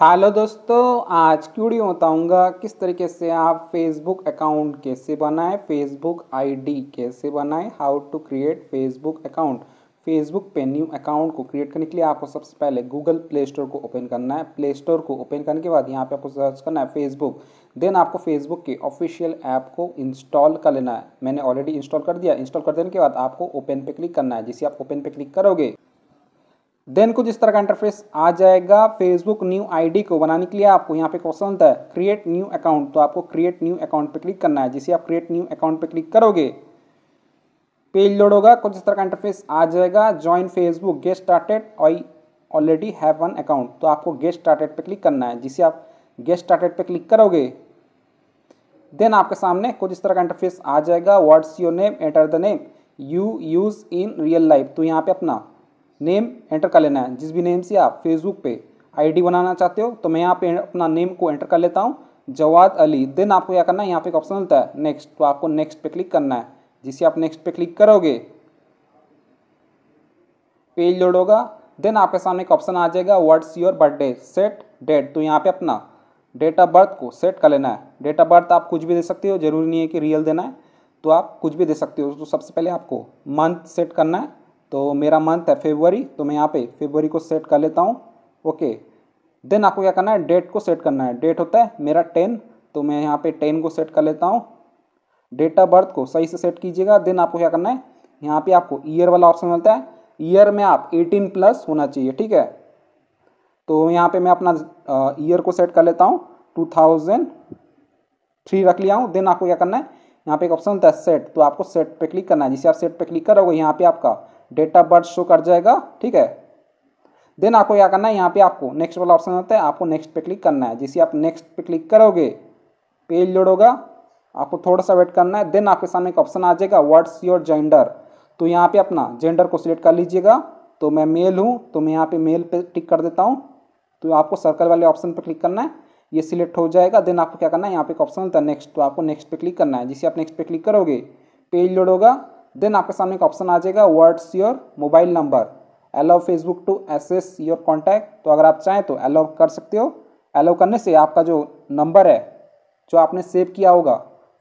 hello दोस्तों आज की वीडियो बताऊंगा किस तरीके से आप फेसबुक अकाउंट कैसे बनाएं फेसबुक आईडी कैसे बनाएं how to create Facebook account Facebook पे न्यू अकाउंट को क्रिएट करने के लिए आपको सबसे पहले गूगल प्ले स्टोर को ओपन करना है प्ले स्टोर को ओपन करने के बाद यहाँ पे आपको सर्च करना है फेसबुक देन आपको फेसबुक के ऑफिशियल ऐप को इंस्टॉल कर लेना है मैंने ऑलरेडी इंस्टॉल कर दिया इंस्टॉल कर देने के बाद आपको ओपन पे क्लिक करना है जिसे आप ओपन पे क्लिक करोगे देन कुछ इस तरह का इंटरफेस आ जाएगा फेसबुक न्यू आईडी को बनाने के लिए आपको यहाँ पे क्वेश्चन होता है क्रिएट न्यू अकाउंट तो आपको क्रिएट न्यू अकाउंट पे क्लिक करना है जिसे आप क्रिएट न्यू अकाउंट पे क्लिक करोगे पेज लोड होगा कुछ इस तरह का इंटरफेस आ जाएगा join Facebook get started I already have one account तो आपको गेट स्टार्टेड पर क्लिक करना है जिसे आप गेट स्टार्टेड पर क्लिक करोगे देन आपके सामने कुछ इस तरह का इंटरफेस आ जाएगा words your name enter the name you use in real life तो यहाँ पे अपना नेम एंटर कर लेना है जिस भी नेम से आप फेसबुक पे आईडी बनाना चाहते हो तो मैं यहाँ पे अपना नेम को एंटर कर लेता हूँ जवाद अली देन आपको क्या करना है यहाँ पे एक ऑप्शन मिलता है नेक्स्ट तो आपको नेक्स्ट पे क्लिक करना है जिसे आप नेक्स्ट पे क्लिक करोगे पेज लोड होगा देन आपके सामने एक ऑप्शन आ जाएगा words your birthday set date तो यहाँ पे अपना डेट ऑफ बर्थ को सेट कर लेना है डेट ऑफ बर्थ आप कुछ भी दे सकते हो जरूरी नहीं है कि रियल देना है तो आप कुछ भी दे सकते हो तो सबसे पहले आपको मंथ सेट करना है तो मेरा मंथ है फेबवरी तो मैं यहाँ पे फेबरी को सेट कर लेता हूँ ओके देन आपको क्या करना है डेट को सेट करना है डेट होता है मेरा टेन तो मैं यहाँ पे टेन को सेट कर लेता हूँ डेट ऑफ बर्थ को सही से सेट कीजिएगा देन आपको क्या करना है यहाँ पे आपको ईयर वाला ऑप्शन मिलता है ईयर में आप एटीन प्लस होना चाहिए ठीक है तो यहाँ पे मैं अपना ईयर को सेट कर लेता हूँ टू थाउजेंड थ्री रख लिया हूँ देन आपको क्या करना है यहाँ पे एक ऑप्शन होता है सेट तो आपको सेट पे क्लिक करना है जिसे आप सेट पे क्लिक करोगे यहाँ पे आपका डेट ऑफ बर्थ शो कर जाएगा ठीक है देन आपको क्या करना है यहाँ पे आपको नेक्स्ट वाला ऑप्शन होता है आपको नेक्स्ट पे क्लिक करना है जैसे आप नेक्स्ट पे क्लिक करोगे पेज लोड होगा आपको थोड़ा सा वेट करना है देन आपके सामने एक ऑप्शन आ जाएगा व्हाट्स योर जेंडर तो यहाँ पे अपना जेंडर को सिलेक्ट कर लीजिएगा तो मैं मेल हूँ तो मैं यहाँ पे मेल पे टिक कर देता हूँ तो आपको सर्कल वाले ऑप्शन पर क्लिक करना है ये सिलेक्ट हो जाएगा देन आपको क्या करना है यहाँ पे एक ऑप्शन होता है नेक्स्ट तो आपको नेक्स्ट पे क्लिक करना है जिसे आप नेक्स्ट पे क्लिक करोगे पेज लोड होगा देन आपके सामने एक ऑप्शन आ जाएगा words your mobile number allow Facebook to access your contact तो अगर आप चाहें तो एलाउ कर सकते हो अलाउ करने से आपका जो नंबर है जो आपने सेव किया होगा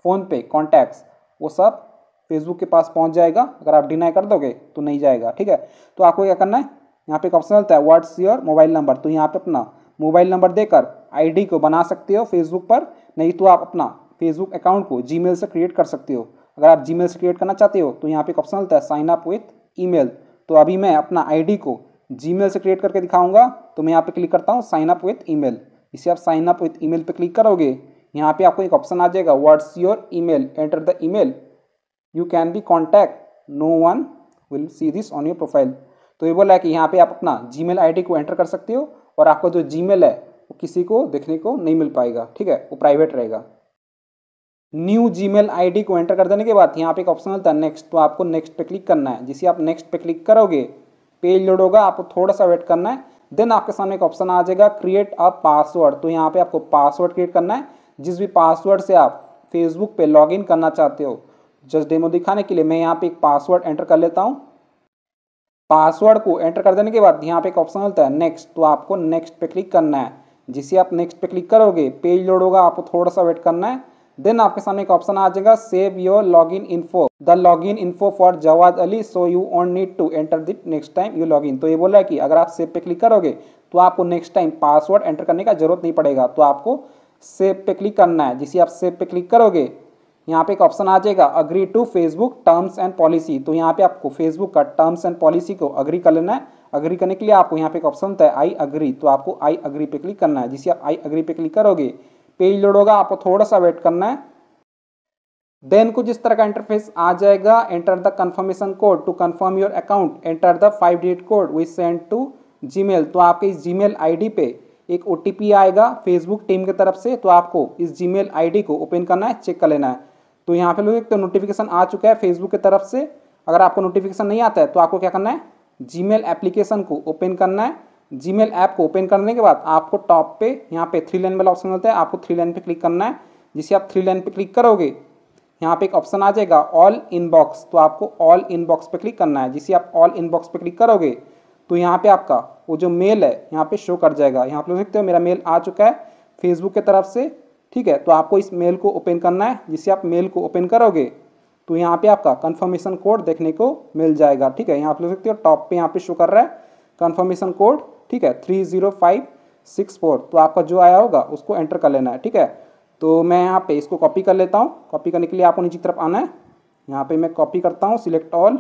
फ़ोन पे कॉन्टैक्ट्स वो सब फेसबुक के पास पहुंच जाएगा अगर आप डिनाई कर दोगे तो नहीं जाएगा ठीक है तो आपको क्या करना है यहाँ पे एक ऑप्शन होता है व्हाट्स योर मोबाइल नंबर तो यहाँ पे अपना मोबाइल नंबर देकर आईडी को बना सकते हो फेसबुक पर नहीं तो आप अपना फेसबुक अकाउंट को जीमेल से क्रिएट कर सकते हो अगर आप जी से क्रिएट करना चाहते हो तो यहाँ पे एक ऑप्शन होता है साइन अप विथ ई तो अभी मैं अपना आई को जी से क्रिएट करके दिखाऊंगा तो मैं यहाँ पे क्लिक करता हूँ साइन अप विथ मेल इसे आप sign up with email click करोगे यहाँ पे आपको एक ऑप्शन आ जाएगा what's your email enter the email you can be contact no one will see this on your profile तो ये बोला है कि यहाँ पे आप अपना जीमेल आईडी को एंटर कर सकते हो और आपका जो जीमेल है वो किसी को देखने को नहीं मिल पाएगा ठीक है वो प्राइवेट रहेगा न्यू जी मेल आई को एंटर कर देने के बाद यहाँ पे एक ऑप्शन मिलता है नेक्स्ट तो आपको नेक्स्ट पे क्लिक करना है जिसे आप नेक्स्ट पे क्लिक करोगे पेज लोड होगा आपको थोड़ा सा वेट करना है देन आपके सामने एक ऑप्शन आ जाएगा क्रिएट अ पासवर्ड तो यहाँ पे आपको पासवर्ड क्रिएट करना है जिस भी पासवर्ड से आप फेसबुक पे लॉगिन करना चाहते हो जस्ट डेमो दिखाने के लिए मैं यहाँ पे एक पासवर्ड एंटर कर लेता हूँ पासवर्ड को एंटर कर देने के बाद यहाँ पे एक ऑप्शन मिलता है नेक्स्ट तो आपको नेक्स्ट पे क्लिक करना है जिसे आप नेक्स्ट पे क्लिक करोगे पेज लोड होगा आपको थोड़ा सा वेट करना है देन आपके सामने एक ऑप्शन आ जाएगा save your log in info the log in info for Jawad Ali so you on need to enter it next time you log in तो ये बोला है कि अगर आप सेव पे क्लिक करोगे तो आपको नेक्स्ट टाइम पासवर्ड एंटर करने का जरूरत नहीं पड़ेगा तो आपको सेव पे क्लिक करना है जिसे आप सेव पे क्लिक करोगे यहाँ पे एक ऑप्शन आ जाएगा agree to Facebook terms and policy तो यहाँ पे आपको फेसबुक का टर्म्स एंड पॉलिसी को अग्री कर लेना है अग्री करने के लिए आपको यहाँ पे एक ऑप्शन होता है आई अग्री तो आपको आई अग्री पे क्लिक करना है जिसे आप आई अग्री पे क्लिक करोगे पेज लोड होगा आपको थोड़ा सा वेट करना है देन कुछ इस तरह का इंटरफेस आ जाएगा enter the confirmation code to confirm your account enter the five digit code which send to Gmail तो आपके इस जीमेल आईडी पे एक ओ आएगा फेसबुक टीम की तरफ से तो आपको इस जीमेल आईडी को ओपन करना है चेक कर लेना है तो यहाँ पे लोग एक तो नोटिफिकेशन आ चुका है फेसबुक की तरफ से अगर आपको नोटिफिकेशन नहीं आता है तो आपको क्या करना है जीमेल एप्लीकेशन को ओपन करना है जी मेल ऐप को ओपन करने के बाद आपको टॉप पे यहाँ पे थ्री लाइन वाला ऑप्शन मिलता है आपको थ्री लाइन पे क्लिक करना है जिसे आप थ्री लाइन पे क्लिक करोगे यहाँ पे एक ऑप्शन आ जाएगा ऑल इनबॉक्स तो आपको ऑल इनबॉक्स पे क्लिक करना है जिसे आप ऑल इनबॉक्स पे क्लिक करोगे तो यहाँ पे आपका वो जो मेल है यहाँ पे शो कर जाएगा यहाँ पे देख सकते हो मेरा मेल आ चुका है फेसबुक की तरफ से ठीक है तो आपको इस मेल को ओपन करना है जिसे आप मेल को ओपन करोगे तो यहाँ पे आपका कन्फर्मेशन कोड देखने को मिल जाएगा ठीक है यहाँ पर देख सकते हो टॉप पे यहाँ पे शो कर रहा है कन्फर्मेशन कोड ठीक है three zero five six four तो आपका जो आया होगा उसको एंटर कर लेना है ठीक है तो मैं यहाँ पे इसको कॉपी कर लेता हूँ कॉपी करने के लिए आपको नीचे तरफ आना है यहाँ पे मैं कॉपी करता हूँ सिलेक्ट ऑल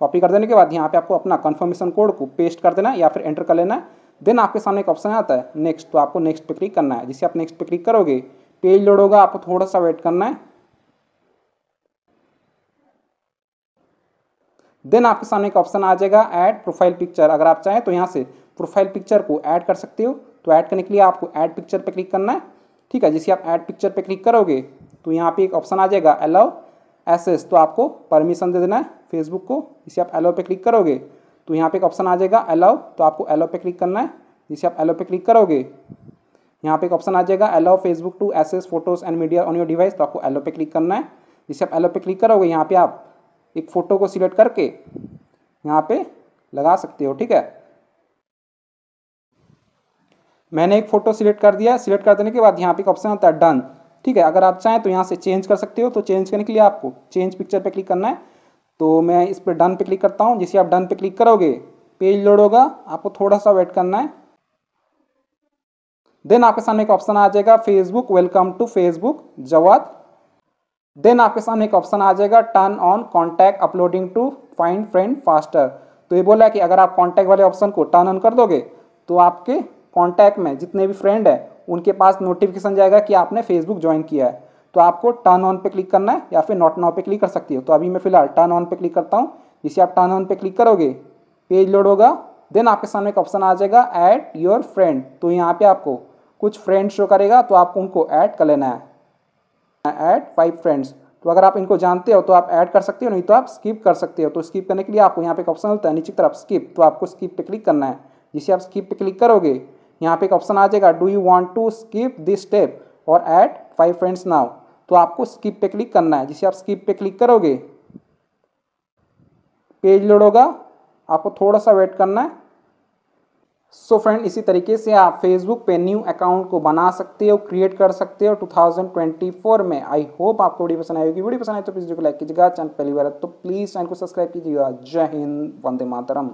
कॉपी कर देने के बाद यहाँ पे आपको अपना कन्फर्मेशन कोड को पेस्ट कर देना है या फिर एंटर कर लेना है देन आपके सामने एक ऑप्शन आता है नेक्स्ट तो आपको नेक्स्ट पे क्लिक करना है जिसे आप नेक्स्ट पे क्लिक करोगे पेज लोड होगा आपको थोड़ा सा वेट करना है देन आपके सामने एक ऑप्शन आ जाएगा ऐड प्रोफाइल पिक्चर अगर आप चाहें तो यहाँ से प्रोफाइल पिक्चर को ऐड कर सकते हो तो ऐड करने के लिए आपको ऐड पिक्चर पर क्लिक करना है ठीक है जैसे आप ऐड पिक्चर पर क्लिक करोगे तो यहाँ पे एक ऑप्शन आ जाएगा अलाउ एसेस तो आपको परमिशन दे देना है फेसबुक को जैसे आप अलाउ पे क्लिक करोगे तो यहाँ पे एक ऑप्शन आ जाएगा अलाउ तो आपको अलाउ तो तो पे क्लिक करना है जिसे आप अलाउ पे क्लिक करोगे यहाँ पे एक ऑप्शन आ जाएगा allow Facebook to access photos and media on your device तो आपको अलाउ पे क्लिक करना है जिसे आप अलाउ पे क्लिक करोगे यहाँ पे आप एक फ़ोटो को सिलेक्ट करके यहाँ पे लगा सकते हो ठीक है मैंने एक फ़ोटो सिलेक्ट कर दिया सिलेक्ट कर देने के बाद यहाँ पे एक ऑप्शन आता है डन ठीक है अगर आप चाहें तो यहाँ से चेंज कर सकते हो तो चेंज करने के लिए आपको चेंज पिक्चर पे क्लिक करना है तो मैं इस पर डन पे क्लिक करता हूँ जैसे आप डन पे क्लिक करोगे पेज लोड होगा आपको थोड़ा सा वेट करना है देन आपके सामने एक ऑप्शन आ जाएगा फेसबुक वेलकम टू फेसबुक जवाब देन आपके सामने एक ऑप्शन आ जाएगा turn on contact uploading to find friend faster तो ये बोला है कि अगर आप कॉन्टैक्ट वाले ऑप्शन को टर्न ऑन कर दोगे तो आपके कॉन्टैक्ट में जितने भी फ्रेंड हैं उनके पास नोटिफिकेशन जाएगा कि आपने फेसबुक ज्वाइन किया है तो आपको टर्न ऑन पे क्लिक करना है या फिर नॉट नाउ पे क्लिक कर सकती हो तो अभी मैं फिलहाल टर्न ऑन पे क्लिक करता हूँ जिसे आप टर्न ऑन पे क्लिक करोगे पेज लोड होगा देन आपके सामने एक ऑप्शन आ जाएगा ऐड योर फ्रेंड तो यहाँ पे आपको कुछ फ्रेंड शो करेगा तो आपको उनको ऐड कर लेना है ऐड फाइव फ्रेंड्स तो अगर आप इनको जानते हो तो आप ऐड कर सकते हो नहीं तो आप स्किप कर सकते हो तो स्किप करने के लिए आपको यहाँ पे एक ऑप्शन होता है नीचे तरफ स्किप तो आपको स्किप पे क्लिक करना है जिसे आप स्किप पे क्लिक करोगे यहाँ पे एक ऑप्शन आ जाएगा do you want to skip this step और एट फाइव फ्रेंड्स नाउ तो आपको स्किप पे क्लिक करना है जिसे आप स्किप पे क्लिक करोगे पेज लोड होगा आपको थोड़ा सा वेट करना है सो so फ्रेंड इसी तरीके से आप फेसबुक पे न्यू अकाउंट को बना सकते हो क्रिएट कर सकते हो 2024 में आई होप आपको वीडियो पसंद आएगी वीडियो पसंद आए तो प्लीज़ को लाइक कीजिएगा चैनल पहली बार तो प्लीज़ चैनल को सब्सक्राइब कीजिएगा जय हिंद वंदे मातरम